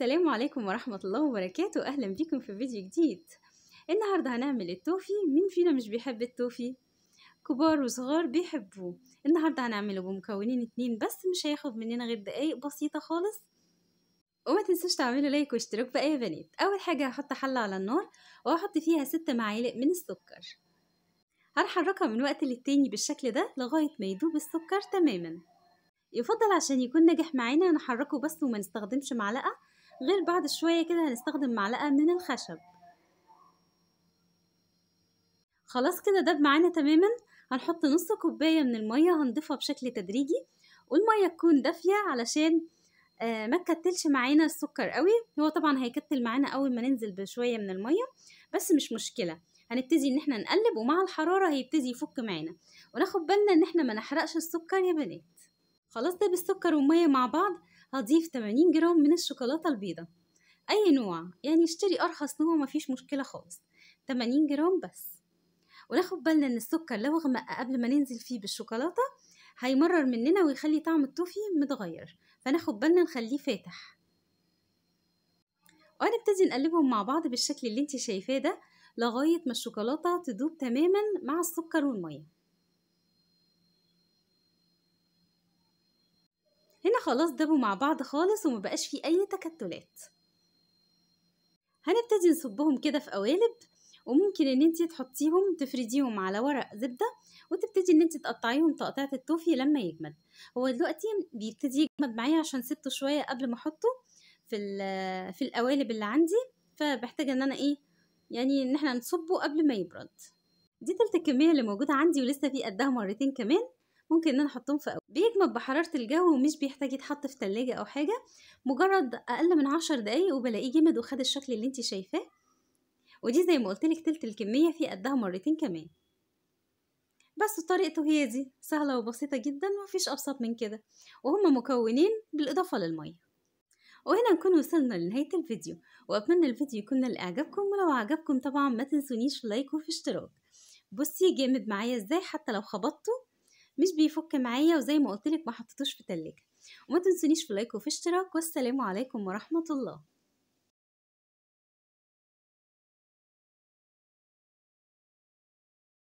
السلام عليكم ورحمة الله وبركاته أهلا بكم في فيديو جديد النهاردة هنعمل التوفي مين فينا مش بيحب التوفي كبار وصغار بيحبوه النهاردة هنعمله بمكونين اتنين بس مش هياخد مننا غير دقايق بسيطة خالص وما تنسوش تعملوا لايك واشتراك بقى يا بنات أول حاجة هحط حلة على النار وهحط فيها ست معالق من السكر هنحركها من وقت للتاني بالشكل ده لغاية ما يدوب السكر تماما يفضل عشان يكون ناجح معانا نحركه بس وما نستخدمش معلقة غير بعد شوية كده هنستخدم معلقة من الخشب خلاص كده دب معانا تماما هنحط نص كوباية من المية هنضيفها بشكل تدريجي والمية تكون دافية علشان آه، ما تكتلش معانا السكر قوي هو طبعا هيكتل معانا اول ما ننزل بشوية من المية بس مش مشكلة هنبتدي ان احنا نقلب ومع الحرارة هيبتدي يفك معانا وناخد بالنا ان احنا ما نحرقش السكر يا بنات خلاص ده بالسكر والمية مع بعض هضيف 80 جرام من الشوكولاتة البيضة أي نوع يعني اشتري أرخص نوع مفيش مشكلة خالص 80 جرام بس وناخد بالنا إن السكر لو غمق قبل ما ننزل فيه بالشوكولاتة هيمرر مننا ويخلي طعم التوفي متغير فناخد بالنا نخليه فاتح وهنبتدي نقلبهم مع بعض بالشكل اللي انت شايفاه ده لغاية ما الشوكولاتة تدوب تماما مع السكر والمية خلاص دابوا مع بعض خالص ومبقاش فيه اي تكتلات هنبتدي نصبهم كده في قوالب وممكن ان انت تحطيهم تفرديهم على ورق زبدة وتبتدي ان انت تقطعيهم تقطيعة التوفي لما يجمد هو دلوقتي بيبتدي يجمد معايا عشان سبته شوية قبل ما احطه في, في القوالب اللي عندي فبحتاج ان انا ايه يعني ان احنا نصبه قبل ما يبرد دي تلت الكمية اللي موجودة عندي ولسه في قدها مرتين كمان ممكن ان انا احطهم في بيجمد بحراره الجو ومش بيحتاج يتحط في تلاجة او حاجه مجرد اقل من عشر دقايق وبلاقيه جمد وخد الشكل اللي انت شايفاه ودي زي ما لك تلت الكميه في قدها مرتين كمان بس طريقته هي دي سهله وبسيطه جدا ومفيش ابسط من كده وهما مكونين بالاضافه للميه وهنا نكون وصلنا لنهاية الفيديو وأتمنى الفيديو يكون لإعجابكم ولو عجبكم طبعا ما تنسونيش لايك وفي اشتراك بصي جامد معايا ازاي حتى لو خبطته مش بيفك معايا وزي ما قلتلك ما حطيتوش في تلاجة وما تنسونيش في لايك وفي اشتراك والسلام عليكم ورحمة الله